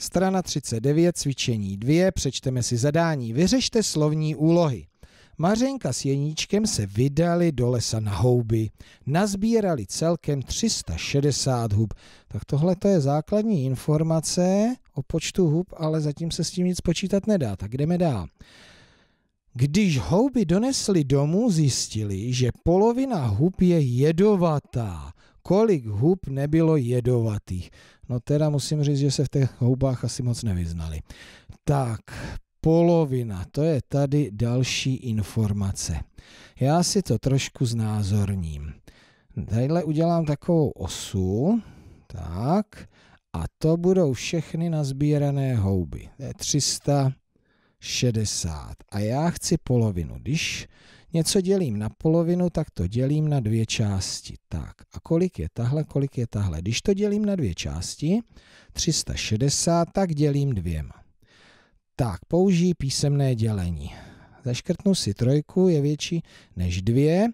Strana 39, cvičení 2, přečteme si zadání. Vyřešte slovní úlohy. Mařenka s Jeníčkem se vydali do lesa na houby. Nazbírali celkem 360 hub. Tak tohle to je základní informace o počtu hub, ale zatím se s tím nic počítat nedá. Tak jdeme dál. Když houby donesli domů, zjistili, že polovina hub je jedovatá kolik hub nebylo jedovatých. No teda musím říct, že se v těch hubách asi moc nevyznali. Tak, polovina, to je tady další informace. Já si to trošku znázorním. Tadyhle udělám takovou osu, tak, a to budou všechny nazbírané houby. To je 360. A já chci polovinu. Když něco dělím na polovinu, tak to dělím na dvě části. Tak a kolik je tahle, kolik je tahle. Když to dělím na dvě části, 360, tak dělím dvěma. Tak, použij písemné dělení. Zaškrtnu si trojku, je větší než dvě,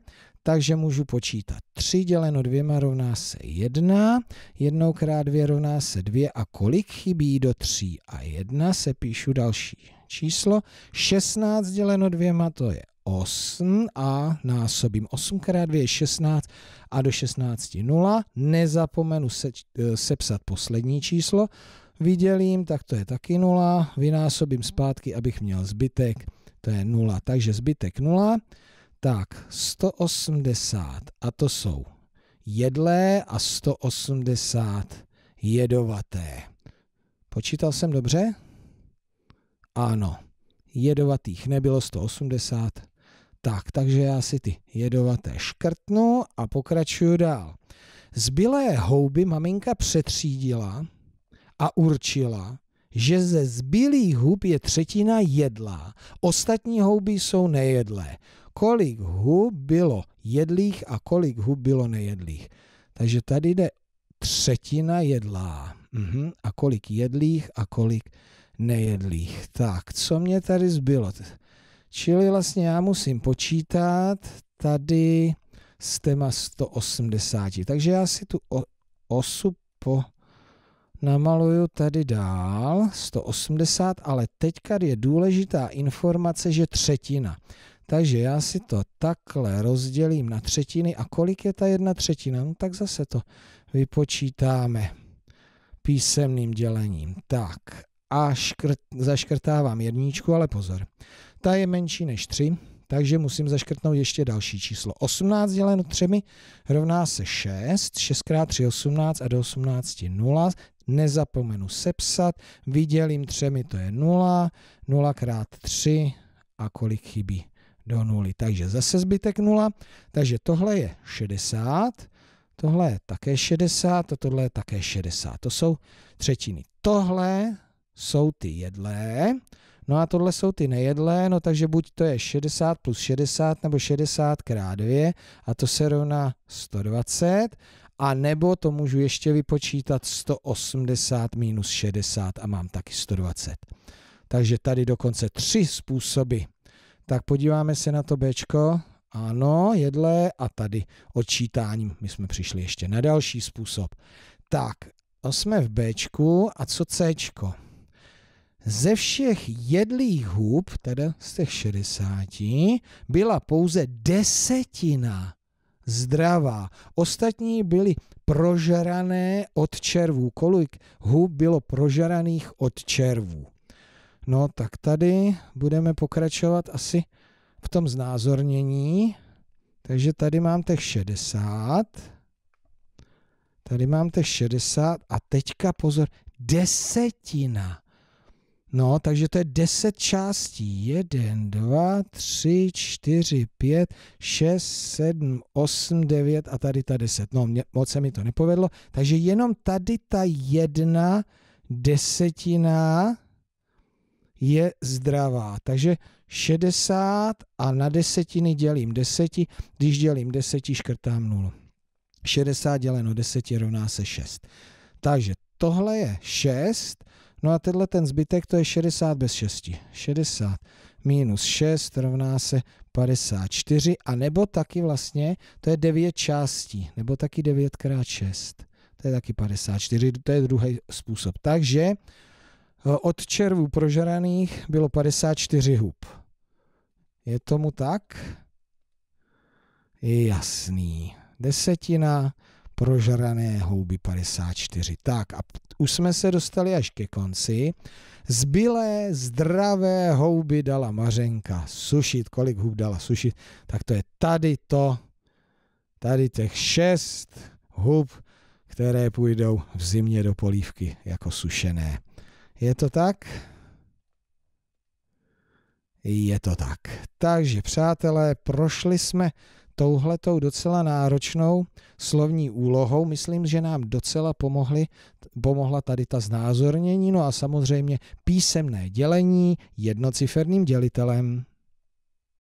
takže můžu počítat 3 děleno dvěma rovná se 1, 1 krát 2 rovná se 2 a kolik chybí do 3 a 1 se píšu další číslo, 16 děleno dvěma to je 8 a násobím 8 krát 2 je 16 a do 16 0. Nezapomenu se, eh, sepsat poslední číslo. Vydělím, tak to je taky 0. Vynásobím zpátky, abych měl zbytek, to je 0. Takže zbytek 0. Tak 180 a to jsou jedlé a 180 jedovaté. Počítal jsem dobře? Ano jedovatých nebylo 180, tak, takže já si ty jedovaté škrtnu a pokračuju dál. Zbylé houby maminka přetřídila a určila, že ze zbylých hub je třetina jedlá, ostatní houby jsou nejedlé. Kolik hub bylo jedlých a kolik hub bylo nejedlých. Takže tady jde třetina jedlá. Uhum. A kolik jedlých a kolik nejedlých. Tak, co mě tady zbylo? Čili vlastně já musím počítat tady s téma 180. Takže já si tu osu po, namaluju tady dál, 180, ale teďka je důležitá informace, že třetina. Takže já si to takhle rozdělím na třetiny a kolik je ta jedna třetina? No tak zase to vypočítáme písemným dělením. Tak a škrt, zaškrtávám jedničku, ale pozor, ta je menší než 3, takže musím zaškrtnout ještě další číslo. 18 děleno 3 rovná se 6, 6 x 3 18 a do 18 0, nezapomenu sepsat, vydělím 3, to je 0, 0 x 3 a kolik chybí do 0, takže zase zbytek 0, takže tohle je 60, tohle je také 60 a tohle je také 60, to jsou třetiny. Tohle jsou ty jedlé, no a tohle jsou ty nejedlé, no takže buď to je 60 plus 60 nebo 60 krát 2 a to se rovná 120 a nebo to můžu ještě vypočítat 180 minus 60 a mám taky 120. Takže tady dokonce tři způsoby. Tak podíváme se na to Bčko. Ano, jedlé a tady odčítáním. My jsme přišli ještě na další způsob. Tak, jsme v Bčku a co Cčko? Ze všech jedlých hub, teda z těch 60, byla pouze desetina zdravá. Ostatní byly prožrané od červů. Kolik hub bylo prožraných od červů? No tak tady budeme pokračovat asi v tom znázornění. Takže tady mám těch 60. Tady mám těch 60 a teďka pozor, desetina. No, takže to je 10 částí. 1, 2, 3, 4, 5, 6, 7, 8, 9 a tady ta 10. No, mě, moc se mi to nepovedlo. Takže jenom tady ta jedna desetina je zdravá. Takže 60 a na desetiny dělím deseti. Když dělím deseti, škrtám 0. 60 děleno 10 rovná se 6. Takže tohle je 6 No a tenhle ten zbytek to je 60 bez 6. 60 minus 6 rovná se 54 a nebo taky vlastně to je 9 částí, nebo taky 9 krát 6. To je taky 54, to je druhý způsob. Takže eh, od červů prožraných bylo 54 hub. Je tomu tak? Jasný. Desetina prožrané houby 54. Tak a už jsme se dostali až ke konci. Zbylé zdravé houby dala Mařenka sušit. Kolik hub dala sušit? Tak to je tady to, tady těch šest hub, které půjdou v zimě do polívky jako sušené. Je to tak? Je to tak. Takže přátelé, prošli jsme touhletou docela náročnou slovní úlohou, myslím, že nám docela pomohly, pomohla tady ta znázornění, no a samozřejmě písemné dělení jednociferným dělitelem.